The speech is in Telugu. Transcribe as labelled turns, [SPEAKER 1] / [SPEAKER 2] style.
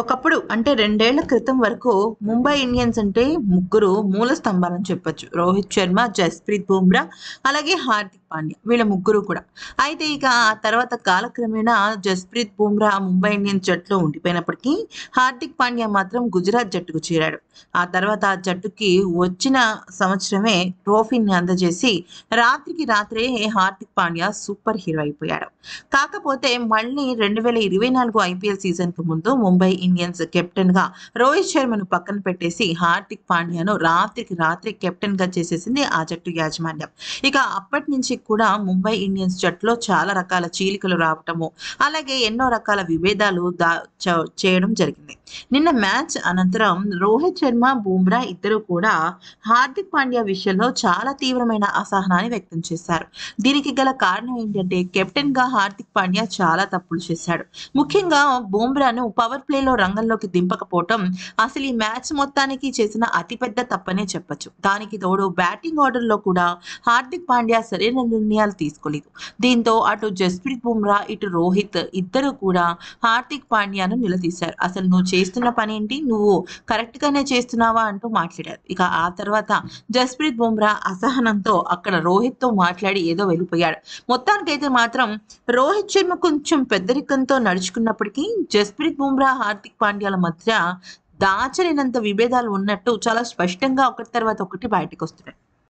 [SPEAKER 1] ఒకప్పుడు అంటే రెండేళ్ల క్రితం వరకు ముంబై ఇండియన్స్ అంటే ముగ్గురు మూల స్తంభాలని చెప్పొచ్చు రోహిత్ శర్మ జస్ప్రీత్ బుమ్రా అలాగే హార్దిక్ పాండ్య వీళ్ళ ముగ్గురు కూడా అయితే ఇక ఆ తర్వాత కాలక్రమేణా జస్ప్రీత్ బుమ్రా ముంబై ఇండియన్స్ జట్టులో ఉండిపోయినప్పటికీ హార్దిక్ పాండ్యా మాత్రం గుజరాత్ జట్టుకు చేరాడు ఆ తర్వాత ఆ జట్టుకి వచ్చిన సంవత్సరమే ట్రోఫీని అందజేసి రాత్రికి రాత్రే హార్దిక్ పాండ్యా సూపర్ హీరో అయిపోయాడు కాకపోతే మళ్ళీ రెండు వేల ఇరవై నాలుగు ఐపీఎల్ కు ముందు ముంబై ఇండియన్స్ కెప్టెన్ గా రోహిత్ శర్మను పక్కన పెట్టేసి హార్దిక్ పాండ్యాను రాత్రికి రాత్రి కెప్టెన్ గా చేసేసింది ఆ జట్టు యాజమాన్యం ఇక అప్పటి నుంచి కూడా ముంబై ఇండియన్స్ జట్టులో చాలా రకాల చీలికలు రావటము అలాగే ఎన్నో రకాల విభేదాలు దా చేయడం జరిగింది నిన్న మ్యాచ్ అనంతరం రోహిత్ శర్మ బూమ్రా ఇద్దరు కూడా హార్దిక్ పాండ్యా విషయంలో చాలా తీవ్రమైన అసహనాన్ని వ్యక్తం చేశారు దీనికి గల కారణం ఏంటంటే కెప్టెన్ గా హార్దిక్ పాండ్యా చాలా తప్పులు చేశాడు ముఖ్యంగా బూమ్రాను పవర్ ప్లేలో రంగంలోకి దింపకపోవటం అసలు ఈ మ్యాచ్ మొత్తానికి చేసిన అతిపెద్ద తప్పనే చెప్పచ్చు దానికి తోడు బ్యాటింగ్ ఆర్డర్లో కూడా హార్దిక్ పాండ్యా సరైన నిర్ణయాలు తీసుకోలేదు దీంతో అటు జస్ప్రీత్ బుమ్రా ఇటు రోహిత్ ఇద్దరు కూడా హార్దిక్ పాండ్యాను నిలదీశారు అసలు నువ్వు చేస్తున్న పని ఏంటి నువ్వు కరెక్ట్గానే చేస్తున్నావా అంటూ మాట్లాడారు ఇక ఆ తర్వాత జస్ప్రీత్ బుమ్రా అసహనంతో అక్కడ రోహిత్ తో మాట్లాడి ఏదో వెళ్ళిపోయాడు మొత్తానికైతే మాత్రం రోహిత్ శర్మ కొంచెం పెద్దరికంతో నడుచుకున్నప్పటికీ జస్ప్రీత్ బుమ్రా హార్దిక్ పాండ్యాల మధ్య దాచలేనంత విభేదాలు ఉన్నట్టు చాలా స్పష్టంగా ఒకటి తర్వాత ఒకటి బయటకు వస్తున్నాయి